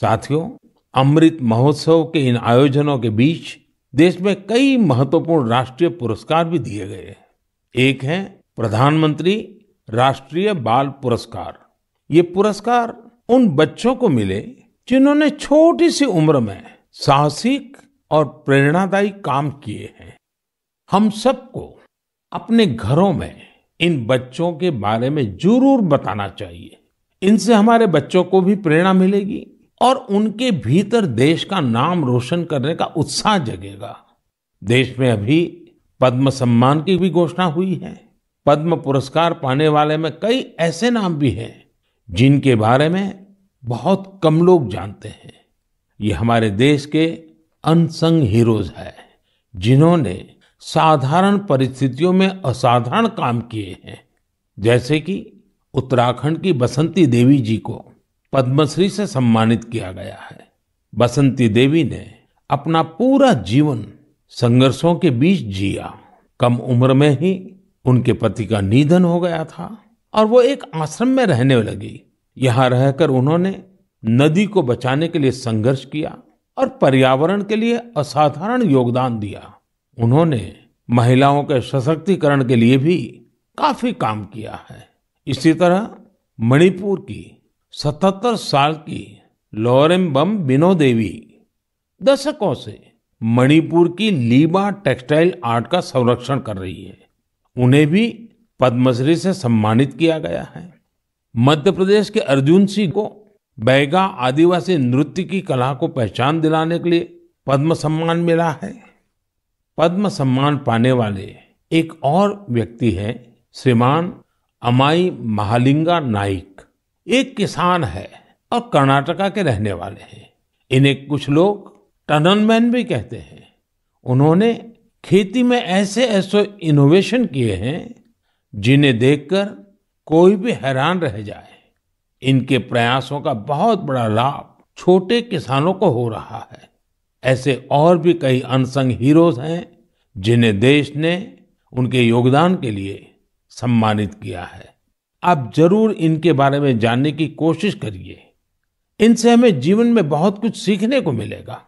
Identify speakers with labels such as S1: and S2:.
S1: साथियों अमृत महोत्सव के इन आयोजनों के बीच देश में कई महत्वपूर्ण राष्ट्रीय पुरस्कार भी दिए गए एक है प्रधानमंत्री राष्ट्रीय बाल पुरस्कार ये पुरस्कार उन बच्चों को मिले जिन्होंने छोटी सी उम्र में साहसिक और प्रेरणादायी काम किए हैं हम सबको अपने घरों में इन बच्चों के बारे में जरूर बताना चाहिए इनसे हमारे बच्चों को भी प्रेरणा मिलेगी और उनके भीतर देश का नाम रोशन करने का उत्साह जगेगा देश में अभी पद्म सम्मान की भी घोषणा हुई है पद्म पुरस्कार पाने वाले में कई ऐसे नाम भी हैं जिनके बारे में बहुत कम लोग जानते हैं ये हमारे देश के अनसंग हीरोज है जिन्होंने साधारण परिस्थितियों में असाधारण काम किए हैं जैसे कि उत्तराखंड की बसंती देवी जी को पद्मश्री से सम्मानित किया गया है बसंती देवी ने अपना पूरा जीवन संघर्षों के बीच जिया कम उम्र में ही उनके पति का निधन हो गया था और वो एक आश्रम में रहने लगी यहाँ रहकर उन्होंने नदी को बचाने के लिए संघर्ष किया और पर्यावरण के लिए असाधारण योगदान दिया उन्होंने महिलाओं के सशक्तिकरण के लिए भी काफी काम किया है इसी तरह मणिपुर की 77 साल की लोरेम्बम बिनो देवी दशकों से मणिपुर की लीबा टेक्सटाइल आर्ट का संरक्षण कर रही है उन्हें भी पद्मश्री से सम्मानित किया गया है मध्य प्रदेश के अर्जुन सिंह को बैगा आदिवासी नृत्य की कला को पहचान दिलाने के लिए पद्म सम्मान मिला है पद्म सम्मान पाने वाले एक और व्यक्ति हैं श्रीमान अमाई महालिंगा नाइक एक किसान है और कर्नाटका के रहने वाले हैं इन्हें कुछ लोग टनल मैन भी कहते हैं उन्होंने खेती में ऐसे ऐसे इनोवेशन किए हैं जिन्हें देखकर कोई भी हैरान रह जाए इनके प्रयासों का बहुत बड़ा लाभ छोटे किसानों को हो रहा है ऐसे और भी कई अनसंग हीरोज हैं जिन्हें देश ने उनके योगदान के लिए सम्मानित किया है आप जरूर इनके बारे में जानने की कोशिश करिए इनसे हमें जीवन में बहुत कुछ सीखने को मिलेगा